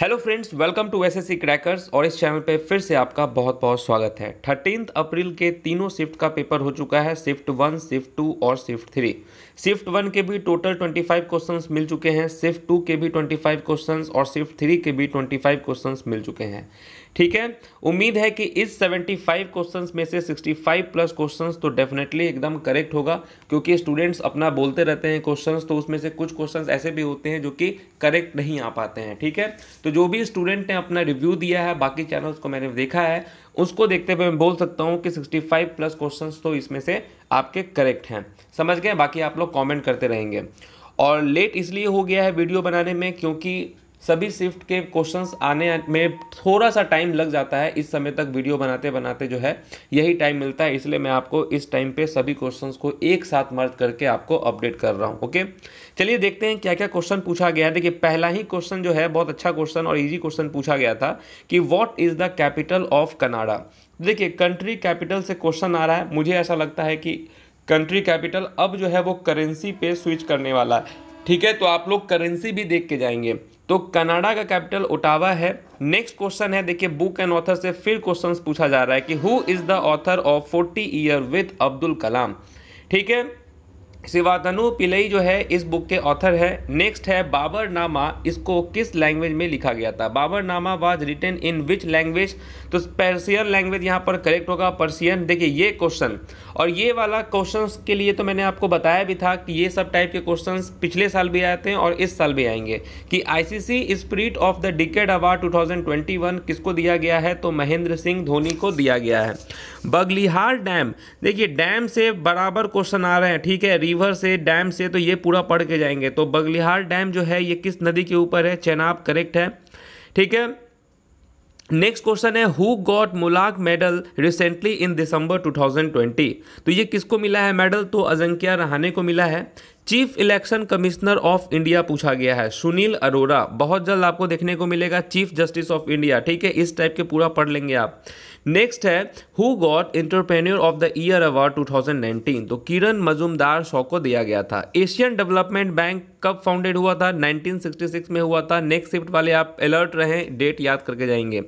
hello friends welcome to S S crackers और इस channel पे फिर से आपका बहुत बहुत स्वागत है थर्टीन अप्रैल के तीनों शिफ्ट का पेपर हो चुका है शिफ्ट वन शिफ्ट टू और शिफ्ट थ्री शिफ्ट वन के भी टोटल ट्वेंटी फाइव क्वेश्चंस मिल चुके हैं शिफ्ट टू के भी ट्वेंटी फाइव क्वेश्चंस और शिफ्ट थ्री के भी ट्वेंटी फाइव क्वेश्चंस मिल चुके हैं ठीक है उम्मीद है कि इस 75 क्वेश्चंस में से 65 प्लस क्वेश्चंस तो डेफिनेटली एकदम करेक्ट होगा क्योंकि स्टूडेंट्स अपना बोलते रहते हैं क्वेश्चंस तो उसमें से कुछ क्वेश्चंस ऐसे भी होते हैं जो कि करेक्ट नहीं आ पाते हैं ठीक है तो जो भी स्टूडेंट ने अपना रिव्यू दिया है बाकी चैनल्स को मैंने देखा है उसको देखते हुए मैं बोल सकता हूँ कि 65 प्लस क्वेश्चन तो इसमें से आपके करेक्ट हैं समझ गए बाकी आप लोग कॉमेंट करते रहेंगे और लेट इसलिए हो गया है वीडियो बनाने में क्योंकि सभी शिफ्ट के क्वेश्चंस आने में थोड़ा सा टाइम लग जाता है इस समय तक वीडियो बनाते बनाते जो है यही टाइम मिलता है इसलिए मैं आपको इस टाइम पे सभी क्वेश्चंस को एक साथ मर्ज करके आपको अपडेट कर रहा हूँ ओके चलिए देखते हैं क्या क्या क्वेश्चन पूछा गया है देखिए पहला ही क्वेश्चन जो है बहुत अच्छा क्वेश्चन और ईजी क्वेश्चन पूछा गया था कि what is the capital of Canada देखिए कंट्री कैपिटल से क्वेश्चन आ रहा है मुझे ऐसा लगता है कि कंट्री कैपिटल अब जो है वो करेंसी पे स्विच करने वाला है ठीक है तो आप लोग करेंसी भी देख के जाएंगे तो कनाडा का कैपिटल ओटावा है नेक्स्ट क्वेश्चन है देखिए बुक एंड ऑथर से फिर क्वेश्चन पूछा जा रहा है कि who is the author of forty year with Abdul Kalam ठीक है शिवातनु पिलई जो है इस बुक के ऑथर है नेक्स्ट है बाबर नामा इसको किस लैंग्वेज में लिखा गया था नामा was written in which language तो पर्सियन लैंग्वेज यहाँ पर करेक्ट होगा पर्सियन देखिए ये क्वेश्चन और ये वाला क्वेश्चन के लिए तो मैंने आपको बताया भी था कि ये सब टाइप के क्वेश्चन पिछले साल भी आते हैं और इस साल भी आएंगे कि ICC spirit of the decade award to किसको दिया गया है तो महेंद्र सिंह धोनी को दिया गया है बगलिहार डैम देखिए डैम से बराबर क्वेश्चन आ रहे हैं ठीक है रिवर से डैम से तो ये पूरा पढ़ के जाएंगे तो बगलिहार डैम जो है ये किस नदी के ऊपर है चेनाब करेक्ट है ठीक है नेक्स्ट क्वेश्चन है who got Mullagh medal recently in December 2020 तो ये किसको मिला है मेडल तो अजंक्या रहाने को मिला है chief election commissioner of India पूछा गया है सुनील अरोरा बहुत जल्द आपको देखने को मिलेगा चीफ जस्टिस ऑफ इंडिया ठीक है इस टाइप के पूरा पढ़ लेंगे आप नेक्स्ट है who got entrepreneur of the year award 2019 तो किरण मजुमदार शॉ को दिया गया था एशियन डेवलपमेंट बैंक कब फाउंडेड हुआ था 1966 में हुआ था नेक्स्ट शिफ्ट वाले आप अलर्ट रहें डेट याद करके जाएंगे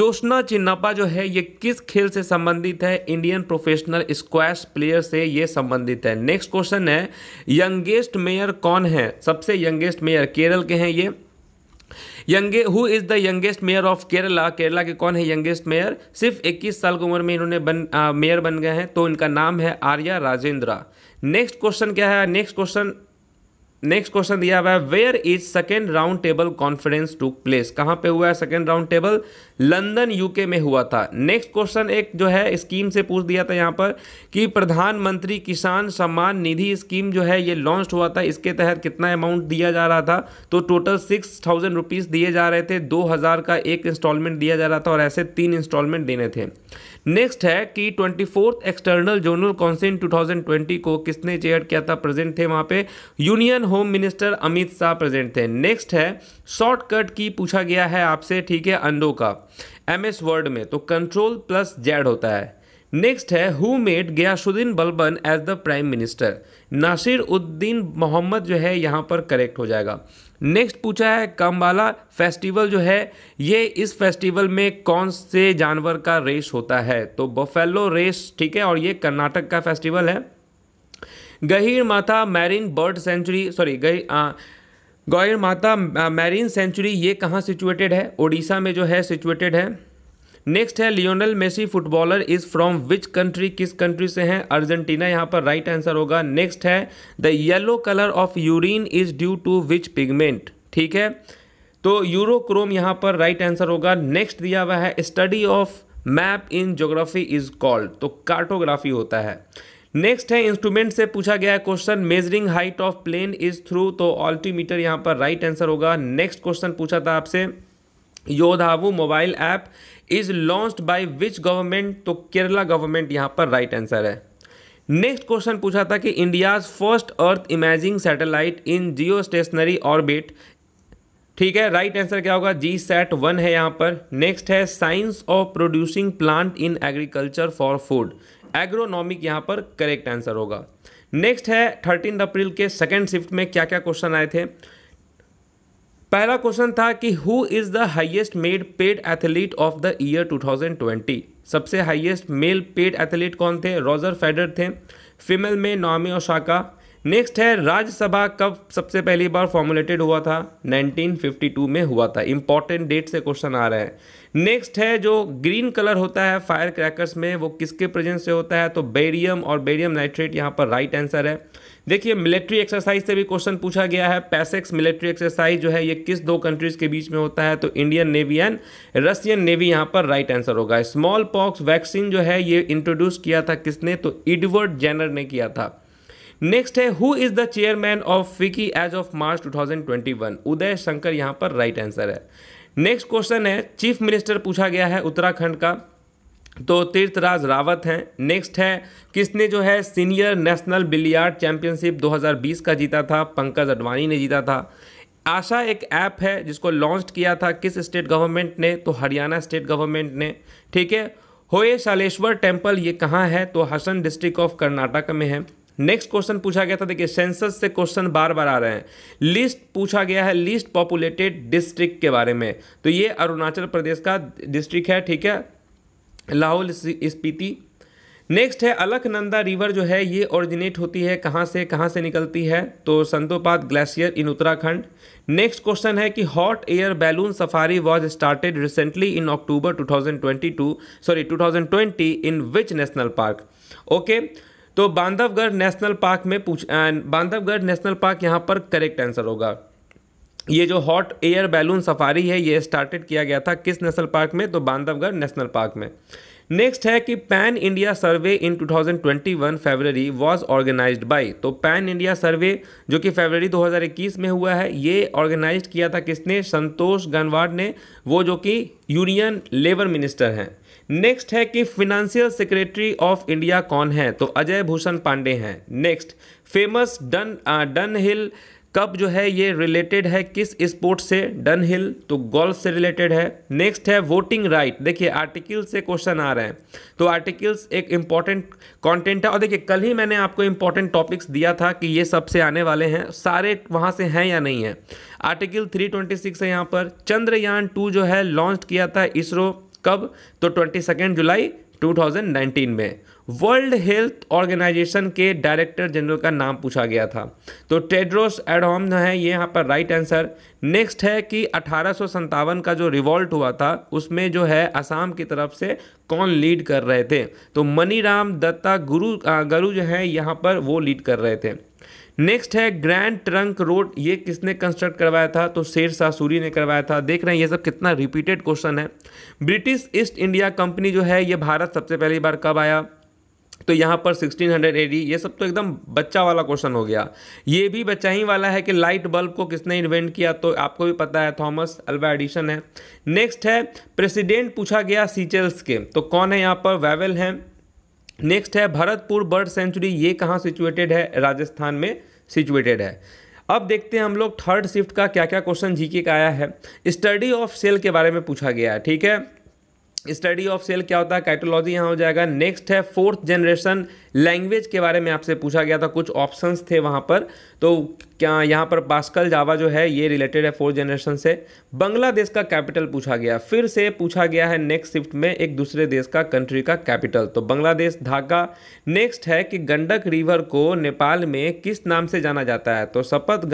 जोशना चिन्नापा जो है ये किस खेल से संबंधित है इंडियन प्रोफेशनल स्क्वैश प्लेयर से ये संबंधित है नेक्स्ट क्वेश्चन है यंगेस्ट मेयर कौन है सबसे यंगेस्ट मेयर केरल के हैं ये young who is the youngest mayor of Kerala Kerala के कौन है यंगेस्ट मेयर सिर्फ 21 साल की उम्र में इन्होंने बन मेयर बन गए हैं तो इनका नाम है आर्या राजेंद्रा नेक्स्ट क्वेश्चन क्या है नेक्स्ट क्वेश्चन नेक्स्ट क्वेश्चन दिया हुआ है where is second round table conference to place कहाँ पे हुआ है second round table London UK में हुआ था नेक्स्ट क्वेश्चन एक जो है स्कीम से पूछ दिया था यहाँ पर कि प्रधानमंत्री किसान सम्मान निधि स्कीम जो है ये लॉन्च हुआ था इसके तहत कितना अमाउंट दिया जा रहा था तो टोटल सिक्स थाउजेंड रुपीज़ दिए जा रहे थे दो हज़ार का एक इंस्टॉलमेंट दिया जा रहा था और ऐसे तीन इंस्टॉलमेंट देने थे नेक्स्ट है कि twenty fourth external zonal council 2020 को किसने चेयर किया था प्रेजेंट थे वहाँ पे union home minister Amit Shah present थे नेक्स्ट है शॉर्टकट की पूछा गया है आपसे ठीक है अंडो का एम एस वर्ड में तो कंट्रोल प्लस जेड होता है नेक्स्ट है who made Ghiyasuddin Balban as the prime minister Nasiruddin Mohammad जो है यहाँ पर करेक्ट हो जाएगा नेक्स्ट पूछा है कम्बाला फेस्टिवल जो है ये इस फेस्टिवल में कौन से जानवर का रेस होता है तो बफेलो रेस ठीक है और ये कर्नाटक का फेस्टिवल है गहिर माथा मैरिन बर्ड सेंचुरी सॉरी गई गौर माता मैरिन सेंचुरी ये कहाँ सिचुएटेड है ओडिशा में जो है सिचुएटेड है नेक्स्ट है Lionel Messi footballer is from which country किस कंट्री से हैं अर्जेंटीना यहाँ पर राइट आंसर होगा नेक्स्ट है the yellow colour of urine is due to which pigment ठीक है तो यूरोक्रोम यहाँ पर राइट आंसर होगा नेक्स्ट दिया हुआ है study of map in geography is called तो कार्टोग्राफी होता है नेक्स्ट है इंस्ट्रूमेंट से पूछा गया question measuring height of plane is through तो ऑल्टीमीटर यहाँ पर राइट right आंसर होगा नेक्स्ट क्वेश्चन पूछा था आपसे Yodhavu mobile app is launched by which government तो केरला गवर्नमेंट यहां पर राइट right आंसर है नेक्स्ट क्वेश्चन पूछा था कि India's first earth imaging satellite in Jio stationery orbit ठीक है राइट right आंसर क्या होगा जी सेट वन है यहां पर नेक्स्ट है science of producing plant in agriculture for food agronomic यहां पर करेक्ट आंसर होगा नेक्स्ट है थर्टीन अप्रैल के सेकेंड शिफ्ट में क्या क्या क्वेश्चन आए थे पहला क्वेश्चन था कि who is the highest made paid athlete of the year 2020 सबसे हाईएस्ट मेल पेड एथलीट कौन थे रॉजर फेडर थे फीमेल में नोमी ओशाका नेक्स्ट है राज्यसभा कब सबसे पहली बार फॉर्मुलेटेड हुआ था 1952 में हुआ था इंपॉर्टेंट डेट से क्वेश्चन आ रहे हैं नेक्स्ट है जो ग्रीन कलर होता है फायर क्रैकर्स में वो किसके प्रेजेंस से होता है तो बेरियम और बेरियम नाइट्रेट यहाँ पर राइट right आंसर है देखिए मिलिट्री एक्सरसाइज से भी क्वेश्चन पूछा गया है पैसेक्स मिलिट्री एक्सरसाइज जो है ये किस दो कंट्रीज के बीच में होता है तो Indian navy and Russian navy यहाँ पर राइट आंसर होगा स्मॉल पॉक्स वैक्सीन जो है ये इंट्रोड्यूस किया था किसने तो इडवर्ड जेनर ने किया था नेक्स्ट है who is the chairman of FICCI as of March 2021 Uday Shankar यहाँ पर राइट आंसर है नेक्स्ट क्वेश्चन है चीफ मिनिस्टर पूछा गया है उत्तराखंड का तो तीर्थराज रावत हैं नेक्स्ट है किसने जो है सीनियर नेशनल बिलियार्ड चैंपियनशिप 2020 का जीता था पंकज अडवाणी ने जीता था आशा एक ऐप है जिसको लॉन्च किया था किस स्टेट गवर्नमेंट ने तो हरियाणा स्टेट गवर्नमेंट ने ठीक है होए शालेश्वर टेम्पल ये कहाँ है तो हसन डिस्ट्रिक्ट ऑफ कर्नाटक में है नेक्स्ट क्वेश्चन पूछा गया था देखिए सेंसस से क्वेश्चन बार बार आ रहे हैं लिस्ट पूछा गया है लिस्ट पॉपुलेटेड डिस्ट्रिक्ट के बारे में तो ये अरुणाचल प्रदेश का डिस्ट्रिक्ट है ठीक है लाहौल स्पीति नेक्स्ट है अलकनंदा रिवर जो है ये ओरिजिनेट होती है कहाँ से कहाँ से निकलती है तो Satopanth glacier in Uttarakhand next question है कि hot air balloon safari was started recently in October 2022 sorry 2020 in which national park okay okay, तो बांधवगढ़ नेशनल पार्क में पूछ बांधवगढ़ नेशनल पार्क यहाँ पर करेक्ट आंसर होगा ये जो हॉट एयर बैलून सफारी है ये स्टार्टेड किया गया था किस नेशनल पार्क में तो बांधवगढ़ नेशनल पार्क में नेक्स्ट है कि pan India survey in 2021 February was organised by तो पैन इंडिया सर्वे जो कि फरवरी 2021 में हुआ है ये ऑर्गेनाइज किया था किसने संतोष गनवार ने वो जो कि यूनियन लेबर मिनिस्टर हैं नेक्स्ट है कि फिनेंशियल सेक्रेटरी ऑफ इंडिया कौन है तो अजय भूषण पांडे हैं नेक्स्ट फेमस डन डन हिल कप जो है ये रिलेटेड है किस स्पोर्ट से डन हिल तो गोल्फ से रिलेटेड है नेक्स्ट है वोटिंग राइट देखिए आर्टिकल से क्वेश्चन आ रहे हैं तो आर्टिकल्स एक इम्पॉर्टेंट कंटेंट है और देखिए कल ही मैंने आपको इम्पॉर्टेंट टॉपिक्स दिया था कि ये सबसे आने वाले हैं सारे वहाँ से हैं या नहीं है आर्टिकल थ्री है यहाँ पर चंद्रयान टू जो है लॉन्च किया था इसरो कब तो ट्वेंटी सेकेंड जुलाई 2019 में वर्ल्ड हेल्थ ऑर्गेनाइजेशन के डायरेक्टर जनरल का नाम पूछा गया था तो टेड्रोस जो है ये यहाँ पर राइट आंसर नेक्स्ट है कि अठारह का जो रिवॉल्ट हुआ था उसमें जो है असम की तरफ से कौन लीड कर रहे थे तो मनीराम दत्ता गुरु गुरु जो है यहाँ पर वो लीड कर रहे थे नेक्स्ट है ग्रैंड ट्रंक रोड ये किसने कंस्ट्रक्ट करवाया था तो शेर शाह सूरी ने करवाया था देख रहे हैं ये सब कितना रिपीटेड क्वेश्चन है ब्रिटिश ईस्ट इंडिया कंपनी जो है ये भारत सबसे पहली बार कब आया तो यहाँ पर 1600 हंड्रेड ये सब तो एकदम बच्चा वाला क्वेश्चन हो गया ये भी बच्चा ही वाला है कि लाइट बल्ब को किसने इन्वेंट किया तो आपको भी पता है थॉमस अल्वा एडिशन है नेक्स्ट है प्रेसिडेंट पूछा गया सीचेल्स के तो कौन है यहाँ पर वेवेल हैं नेक्स्ट है भरतपुर बर्ड सेंचुरी ये कहाँ सिचुएटेड है राजस्थान में सिचुएटेड है अब देखते हैं हम लोग थर्ड शिफ्ट का क्या क्या क्वेश्चन जीके का आया है स्टडी ऑफ सेल के बारे में पूछा गया है ठीक है स्टडी ऑफ सेल क्या होता है काइटोलॉजी यहाँ हो जाएगा नेक्स्ट है फोर्थ जनरेशन लैंग्वेज के बारे में आपसे पूछा गया था कुछ ऑप्शंस थे वहाँ पर तो क्या यहाँ पर पास्कल जावा जो है ये रिलेटेड है फोर्थ जनरेशन से बांग्लादेश का कैपिटल पूछा गया फिर से पूछा गया है नेक्स्ट शिफ्ट में एक दूसरे देश का कंट्री का कैपिटल तो बांग्लादेश ढाका नेक्स्ट है कि गंडक रिवर को नेपाल में किस नाम से जाना जाता है तो शपथ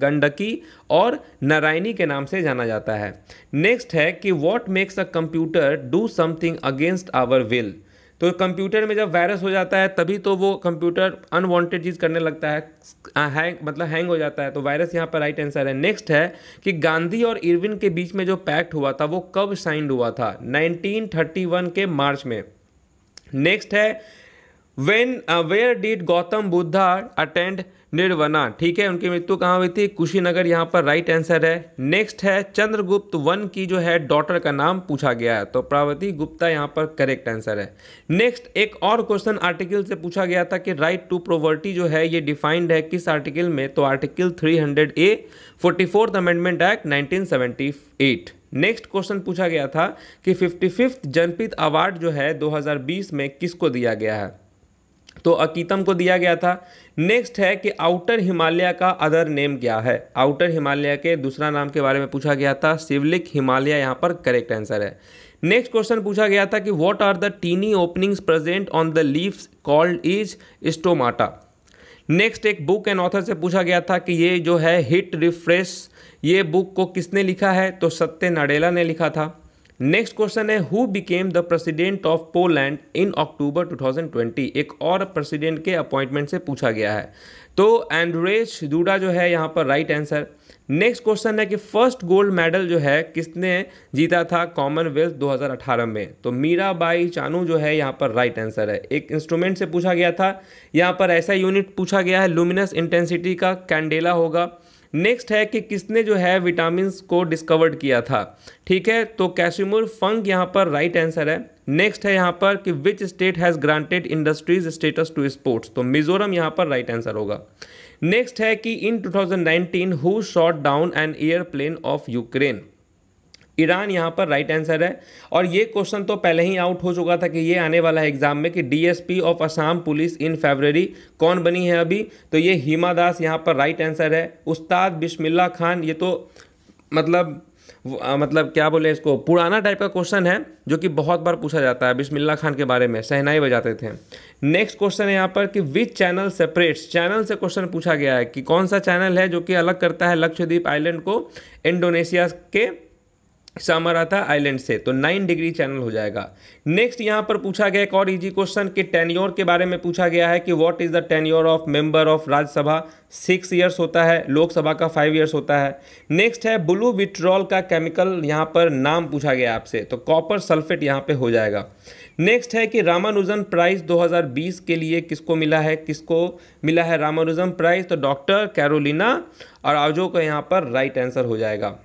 गंडकी और नारायणी के नाम से जाना जाता है नेक्स्ट है कि what makes a computer do something against our will तो कंप्यूटर में जब वायरस हो जाता है तभी तो वो कंप्यूटर अनवांटेड चीज़ करने लगता है हैंग मतलब हैंग हो जाता है तो वायरस यहाँ पर राइट आंसर है नेक्स्ट है कि गांधी और इरविन के बीच में जो पैक्ट हुआ था वो कब साइंड हुआ था 1931 के मार्च में नेक्स्ट है when where did Gautam Buddha attend nirvana ठीक है उनकी मृत्यु कहाँ हुई थी कुशीनगर यहाँ पर राइट आंसर है नेक्स्ट है चंद्रगुप्त वन की जो है डॉटर का नाम पूछा गया है तो प्रावती गुप्ता यहाँ पर करेक्ट आंसर है नेक्स्ट एक और क्वेश्चन आर्टिकल से पूछा गया था कि राइट टू प्रोवर्टी जो है ये डिफाइंड है किस आर्टिकल में तो article three hundred A forty fourth amendment act nineteen seventy eight next question पूछा गया था कि फिफ्टी फिफ्थ जनपित अवार्ड जो है 2020 में किसको दिया गया है तो अकीतम को दिया गया था नेक्स्ट है कि आउटर हिमालय का अदर नेम क्या है आउटर हिमालय के दूसरा नाम के बारे में पूछा गया था शिवलिक हिमालय यहाँ पर करेक्ट आंसर है नेक्स्ट क्वेश्चन पूछा गया था कि what are the tiny openings present on the leaves called is stomata next एक बुक एंड ऑथर से पूछा गया था कि ये जो है हिट रिफ्रेश ये बुक को किसने लिखा है तो सत्य नडेला ने लिखा था नेक्स्ट क्वेश्चन है who became the president of Poland in October 2020 एक और प्रेसिडेंट के अपॉइंटमेंट से पूछा गया है तो एंड्रेज डूडा जो है यहाँ पर राइट आंसर नेक्स्ट क्वेश्चन है कि फर्स्ट गोल्ड मेडल जो है किसने जीता था कॉमनवेल्थ 2018 में तो मीराबाई चानू जो है यहाँ पर राइट आंसर है एक इंस्ट्रूमेंट से पूछा गया था यहाँ पर ऐसा यूनिट पूछा गया है लुमिनस इंटेंसिटी का कैंडेला होगा नेक्स्ट है कि किसने जो है विटामिन को डिस्कवर्ड किया था ठीक है तो कैशिमुर फंग यहाँ पर राइट right आंसर है नेक्स्ट है यहाँ पर कि which state has granted industries status to sports तो मिजोरम यहाँ पर राइट right आंसर होगा नेक्स्ट है कि in 2019 who shot down an airplane of Ukraine Iran यहाँ पर राइट आंसर है और ये क्वेश्चन तो पहले ही आउट हो चुका था कि ये आने वाला है एग्जाम में कि DSP of Assam police in February कौन बनी है अभी तो ये हीमा दास यहाँ पर राइट आंसर है उस्ताद बिस्मिल्ला खान ये तो मतलब मतलब क्या बोले इसको पुराना टाइप का क्वेश्चन है जो कि बहुत बार पूछा जाता है बिस्मिल्ला खान के बारे में सहनाई बजाते थे नेक्स्ट क्वेश्चन है यहाँ पर कि विच चैनल सेपरेट्स चैनल से क्वेश्चन पूछा गया है कि कौन सा चैनल है जो कि अलग करता है लक्षद्वीप आइलैंड को इंडोनेशिया के समर आता आइलैंड से तो नाइन डिग्री चैनल हो जाएगा नेक्स्ट यहाँ पर पूछा गया एक और इजी क्वेश्चन कि टेन्योर के बारे में पूछा गया है कि what is the tenure of member of Rajya Sabha six years होता है लोकसभा का फाइव ईयर्स होता है नेक्स्ट है ब्लू विट्रॉल का केमिकल यहाँ पर नाम पूछा गया आपसे तो कॉपर सल्फेट यहाँ पर हो जाएगा नेक्स्ट है कि रामानुजन प्राइज दो के लिए किसको मिला है किसको मिला है रामानुजन प्राइज तो डॉक्टर कैरोलिना और आजो का यहाँ पर राइट आंसर हो जाएगा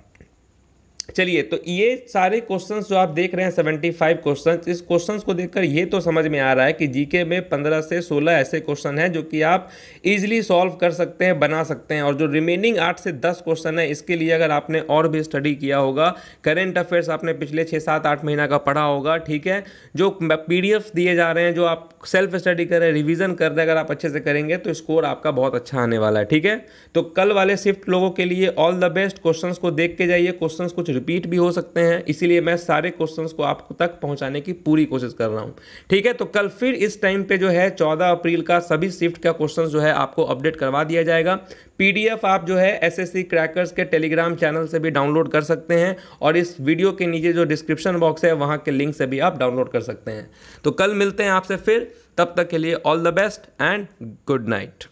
चलिए तो ये सारे क्वेश्चंस जो आप देख रहे हैं सेवेंटी फाइव क्वेश्चन इस क्वेश्चंस को देखकर ये तो समझ में आ रहा है कि जीके में पंद्रह से सोलह ऐसे क्वेश्चन हैं जो कि आप इजीली सॉल्व कर सकते हैं बना सकते हैं और जो रिमेनिंग आठ से दस क्वेश्चन है इसके लिए अगर आपने और भी स्टडी किया होगा करेंट अफेयर्स आपने पिछले छः सात आठ महीना का पढ़ा होगा ठीक है जो पी दिए जा रहे हैं जो आप सेल्फ स्टडी करें रिवीजन कर दें अगर आप अच्छे से करेंगे तो स्कोर आपका बहुत अच्छा आने वाला है ठीक है तो कल वाले शिफ्ट लोगों के लिए ऑल द बेस्ट क्वेश्चन को देख के जाइए क्वेश्चन कुछ रिपीट भी हो सकते हैं इसीलिए मैं सारे क्वेश्चन को आप तक पहुँचाने की पूरी कोशिश कर रहा हूँ ठीक है तो कल फिर इस टाइम पर जो है चौदह अप्रैल का सभी शिफ्ट का क्वेश्चन जो है आपको अपडेट करवा दिया जाएगा पी आप जो है एस क्रैकर्स के टेलीग्राम चैनल से भी डाउनलोड कर सकते हैं और इस वीडियो के नीचे जो डिस्क्रिप्शन बॉक्स है वहाँ के लिंक से भी आप डाउनलोड कर सकते हैं तो कल मिलते हैं आपसे फिर तब तक के लिए all the best and good night